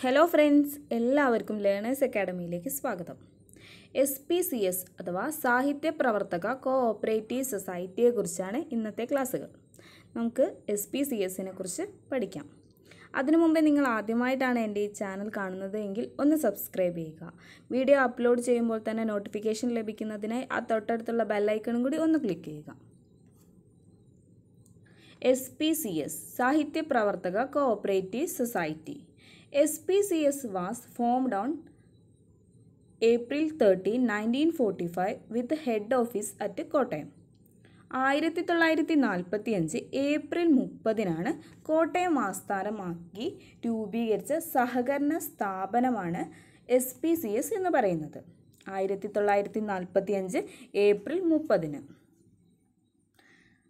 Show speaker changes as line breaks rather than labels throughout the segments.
Hello friends എല്ലാവർക്കും learners അക്കാഡമിയിലേക്ക് സ്വാഗതം എസ് പി സി എസ് അഥവാ സാഹിത്യ പ്രവർത്തക കോഓപ്പറേറ്റീവ് സൊസൈറ്റിയെക്കുറിച്ചാണ് ഇന്നത്തെ ക്ലാസ്സുകൾ നമുക്ക് എസ് പി സി എസിനെ കുറിച്ച് പഠിക്കാം അതിനു മുമ്പേ നിങ്ങൾ ആദ്യമായിട്ടാണ് എൻ്റെ ഈ ചാനൽ കാണുന്നത് എങ്കിൽ ഒന്ന് സബ്സ്ക്രൈബ് ചെയ്യുക വീഡിയോ അപ്ലോഡ് ചെയ്യുമ്പോൾ തന്നെ നോട്ടിഫിക്കേഷൻ ലഭിക്കുന്നതിനായി ആ തൊട്ടടുത്തുള്ള ബെല്ലൈക്കണും കൂടി ഒന്ന് ക്ലിക്ക് ചെയ്യുക S P C S Sahitya Pravarthaka cooperative society S S P C was formed on April April nineteen forty five with head office at Kottayam ആയിരത്തി തൊള്ളായിരത്തി നാൽപ്പത്തി അഞ്ച് ഏപ്രിൽ മുപ്പതിനാണ് കോട്ടയം ആസ്ഥാനമാക്കി രൂപീകരിച്ച സഹകരണ സ്ഥാപനമാണ് എസ് പി സി എസ് എന്ന് പറയുന്നത് ആയിരത്തി തൊള്ളായിരത്തി നാൽപ്പത്തി അഞ്ച് ഏപ്രിൽ മുപ്പതിന്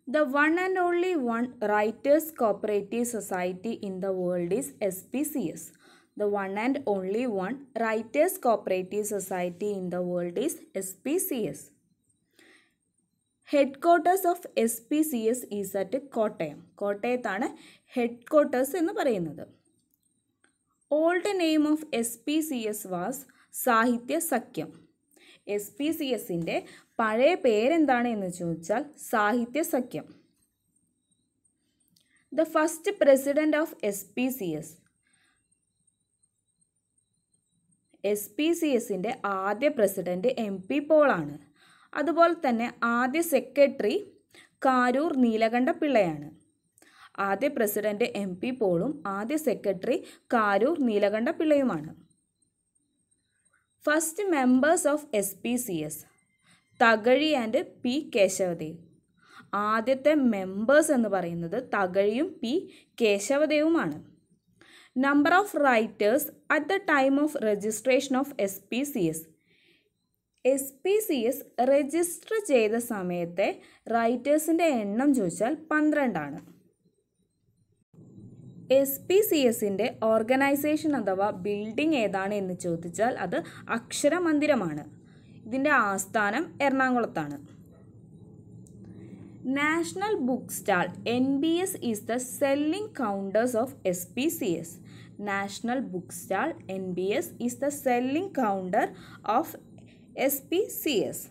The one and only one Writers Cooperative Society in the world is SPCS. The one and only one Writers Cooperative Society in the world is SPCS. Headquarters of SPCS is at Kottayam. Kottayam headquarters in the headquarters Old name of SPCS was S P S P C എസിൻ്റെ പഴയ പേരെന്താണ് എന്ന് ചോദിച്ചാൽ Sahitya Sakhyam the first president of S P C S S P C എസിൻ്റെ ആദ്യ president M P പോളാണ് അതുപോലെ തന്നെ ആദ്യ സെക്രട്ടറി കാരൂർ നീലകണ്ഠ പിള്ളയാണ് ആദ്യ പ്രസിഡന്റ് എം പി പോളും ആദ്യ സെക്രട്ടറി കാരൂർ നീലകണ്ഠ പിള്ളയുമാണ് first members of S P C S Thakazhi and P Kesavadev ആദ്യത്തെ മെമ്പേഴ്സ് എന്ന് പറയുന്നത് തകഴിയും പി കേശവദേവുമാണ് number of writers at the time of registration of S P C S S P C S register ചെയ്ത സമയത്തെ റൈറ്റേഴ്സിൻ്റെ എണ്ണം ചോദിച്ചാൽ പന്ത്രണ്ടാണ് എസ് പി സി എസിൻ്റെ ഓർഗനൈസേഷൻ അഥവാ ബിൽഡിംഗ് ഏതാണ് എന്ന് ചോദിച്ചാൽ അത് അക്ഷരമന്ദിരമാണ് ഇതിൻ്റെ ആസ്ഥാനം എറണാകുളത്താണ് national book stall N B S is the selling counters of S P C S national book stall N B S is the selling counter of S P C S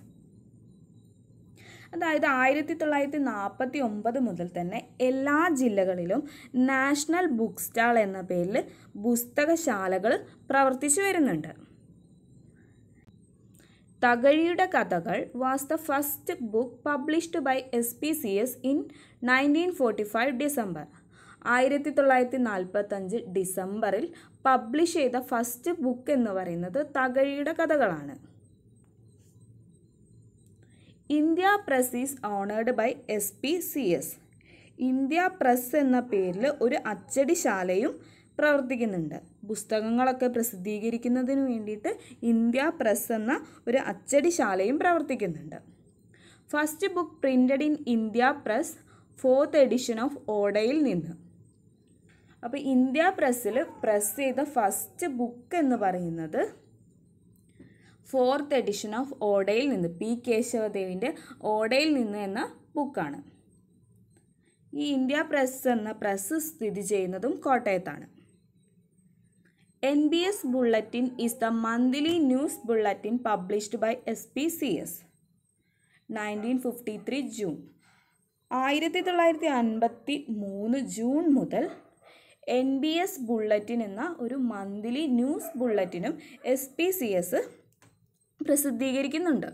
അതായത് ആയിരത്തി തൊള്ളായിരത്തി നാൽപ്പത്തി ഒമ്പത് മുതൽ തന്നെ എല്ലാ ജില്ലകളിലും നാഷണൽ ബുക്ക് സ്റ്റാൾ എന്ന പേരിൽ പുസ്തകശാലകൾ പ്രവർത്തിച്ചു വരുന്നുണ്ട് തകഴിയുടെ കഥകൾ was the first book published by S P C S in nineteen forty five December ആയിരത്തി തൊള്ളായിരത്തി നാൽപ്പത്തഞ്ച് ഡിസംബറിൽ പബ്ലിഷ് ചെയ്ത ഫസ്റ്റ് ബുക്ക് എന്ന് പറയുന്നത് തകഴിയുടെ കഥകളാണ് India Press is owned by S P C S India Press എന്ന പേരിൽ ഒരു അച്ചടിശാലയും പ്രവർത്തിക്കുന്നുണ്ട് പുസ്തകങ്ങളൊക്കെ പ്രസിദ്ധീകരിക്കുന്നതിന് വേണ്ടിയിട്ട് ഇന്ത്യ പ്രസ് എന്ന ഒരു അച്ചടിശാലയും പ്രവർത്തിക്കുന്നുണ്ട് first book printed in India Press fourth edition of ഓഡയിൽ നിന്ന് അപ്പോൾ ഇന്ത്യ പ്രസ്സിൽ പ്രസ് ചെയ്ത ഫസ്റ്റ് ബുക്ക് എന്ന് പറയുന്നത് ഫോർത്ത് എഡിഷൻ ഓഫ് ഓടയിൽ നിന്ന് പി കേശവദേവിൻ്റെ ഓടയിൽ നിന്ന് എന്ന ബുക്കാണ് ഈ ഇന്ത്യ പ്രസ് എന്ന പ്രസ് സ്ഥിതി ചെയ്യുന്നതും കോട്ടയത്താണ് N B S bulletin is the monthly news bulletin published by S P C S nineteen fifty three June ആയിരത്തി തൊള്ളായിരത്തി അൻപത്തി മൂന്ന് ജൂൺ മുതൽ എൻ ബി എസ് ബുള്ളറ്റിൻ എന്ന ഒരു മന്ത്ലി ന്യൂസ് ബുള്ളറ്റിനും എസ് പി സി എസ് പ്രസിദ്ധീകരിക്കുന്നുണ്ട്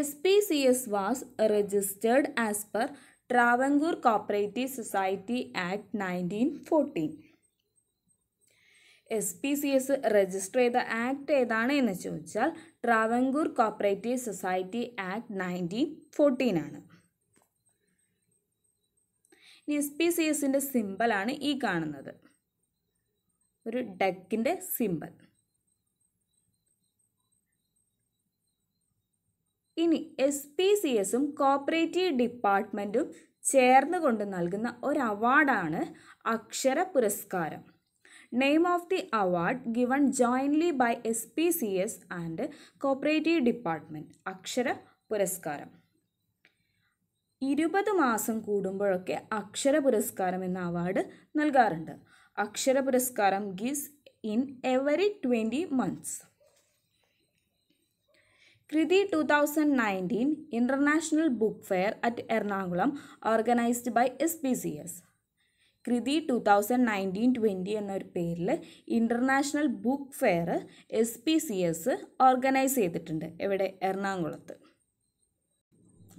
S P C S was registered as per Travancore cooperative society act nineteen fourteen S P C S register ചെയ്ത ആക്ട് ഏതാണ് എന്ന് ചോദിച്ചാൽ Travancore cooperative society act nineteen fourteen ആണ് ഇനി എസ് പി സി എസിൻ്റെ സിമ്പിളാണ് ഈ കാണുന്നത് ഒരു ഡക്കിൻ്റെ സിമ്പിൾ ഇനി എസ് പി സി എസും കോപ്പറേറ്റീവ് ഡിപ്പാർട്ട്മെൻറ്റും ചേർന്നുകൊണ്ട് നൽകുന്ന ഒരു അവാർഡാണ് Akshara Puraskaram name of the award given jointly by S P C S and cooperative department Akshara Puraskaram ഇരുപത് മാസം കൂടുമ്പോഴൊക്കെ അക്ഷര പുരസ്കാരം എന്ന അവാർഡ് നൽകാറുണ്ട് Akshara Puraskaram gives in every twenty months Kriti two thousand nineteen international book fair at Ernakulam organised by S B C S Kriti two thousand nineteen twenty എന്നൊരു പേരിൽ international book fair S P C S organise ചെയ്തിട്ടുണ്ട് എവിടെ എറണാകുളത്ത്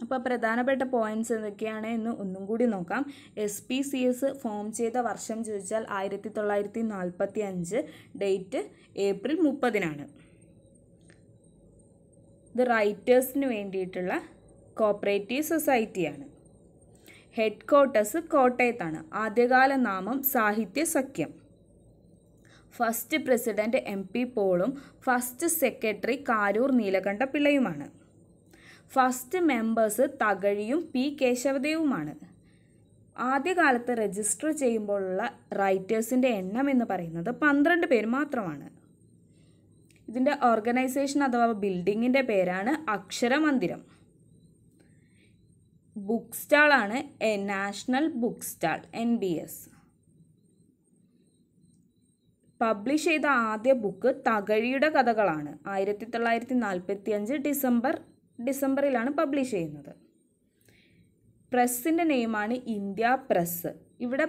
അപ്പോൾ പ്രധാനപ്പെട്ട points എന്തൊക്കെയാണ് എന്ന് ഒന്നും കൂടി നോക്കാം S P C S form ചെയ്ത വർഷം ചോദിച്ചാൽ ആയിരത്തി തൊള്ളായിരത്തി നാൽപ്പത്തി അഞ്ച് ഡേറ്റ് ഏപ്രിൽ മുപ്പതിനാണ് ഇത് റൈറ്റേഴ്സിന് വേണ്ടിയിട്ടുള്ള കോപ്പറേറ്റീവ് സൊസൈറ്റിയാണ് ഹെഡ് ക്വാർട്ടേഴ്സ് കോട്ടയത്താണ് ആദ്യകാല നാമം Sahitya Sakhyam first president M P പോളും ഫസ്റ്റ് സെക്രട്ടറി കാരൂർ നീലകണ്ഠ പിള്ളയുമാണ് ഫസ്റ്റ് മെമ്പേഴ്സ് തകഴിയും പി കേശവദേവുമാണ് ആദ്യകാലത്ത് രജിസ്റ്റർ ചെയ്യുമ്പോഴുള്ള റൈറ്റേഴ്സിൻ്റെ എണ്ണം എന്ന് പറയുന്നത് പന്ത്രണ്ട് പേര് മാത്രമാണ് ഇതിൻ്റെ ഓർഗനൈസേഷൻ അഥവാ ബിൽഡിങ്ങിൻ്റെ പേരാണ് അക്ഷരമന്ദിരം ബുക്ക് സ്റ്റാളാണ് national book stall N B S publish ചെയ്ത ആദ്യ ബുക്ക് തകഴിയുടെ കഥകളാണ് ആയിരത്തി തൊള്ളായിരത്തി നാൽപ്പത്തി അഞ്ച് ഡിസംബർ ഡിസംബറിലാണ് പബ്ലിഷ് ചെയ്യുന്നത് പ്രസ്സിൻ്റെ നെയിമാണ് ഇന്ത്യ പ്രസ് ഇവിടെ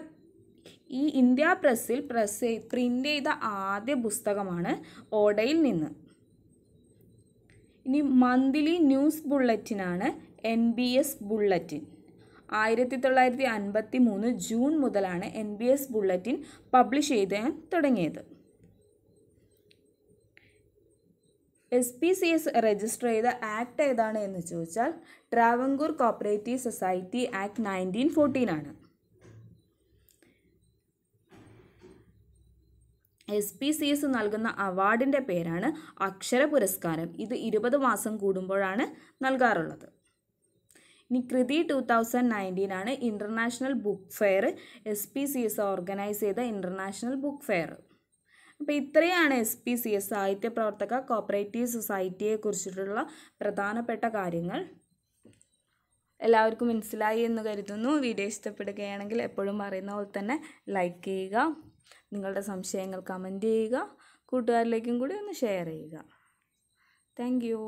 ഈ ഇന്ത്യ പ്രസ്സിൽ പ്രസ് പ്രിൻ്റ് ചെയ്ത ആദ്യ പുസ്തകമാണ് ഓടയിൽ നിന്ന് ഇനി മന്ത്ലി ന്യൂസ് ബുള്ളറ്റിനാണ് എൻ ബി എസ് ബുള്ളറ്റിൻ ആയിരത്തി തൊള്ളായിരത്തി അൻപത്തി മൂന്ന് ജൂൺ മുതലാണ് N B S bulletin publish ചെയ്യാൻ തുടങ്ങിയത് S P C S register ചെയ്ത ആക്ട് ഏതാണ് എന്ന് ചോദിച്ചാൽ Travancore cooperative society act nineteen fourteen ആണ് എസ് പി സി എസ് നൽകുന്ന അവാർഡിൻ്റെ പേരാണ് അക്ഷര പുരസ്കാരം ഇത് ഇരുപത് മാസം കൂടുമ്പോഴാണ് നൽകാറുള്ളത് ഇനി കൃതി ടു തൗസൻഡ് നയൻറ്റീൻ ആണ് international book fair S P C S organise ചെയ്ത ഇൻ്റർനാഷണൽ ബുക്ക് ഫെയർ അപ്പോൾ ഇത്രയാണ് S P C S Sahitya പ്രവർത്തക കോപ്പറേറ്റീവ് സൊസൈറ്റിയെ കുറിച്ചിട്ടുള്ള പ്രധാനപ്പെട്ട കാര്യങ്ങൾ എല്ലാവർക്കും മനസ്സിലായി എന്ന് കരുതുന്നു വീഡിയോ ഇഷ്ടപ്പെടുകയാണെങ്കിൽ എപ്പോഴും പറയുന്ന പോലെ തന്നെ ലൈക്ക് ചെയ്യുക നിങ്ങളുടെ സംശയങ്ങൾ കമൻറ്റ് ചെയ്യുക കൂട്ടുകാരിലേക്കും കൂടി ഒന്ന് ഷെയർ ചെയ്യുക താങ്ക്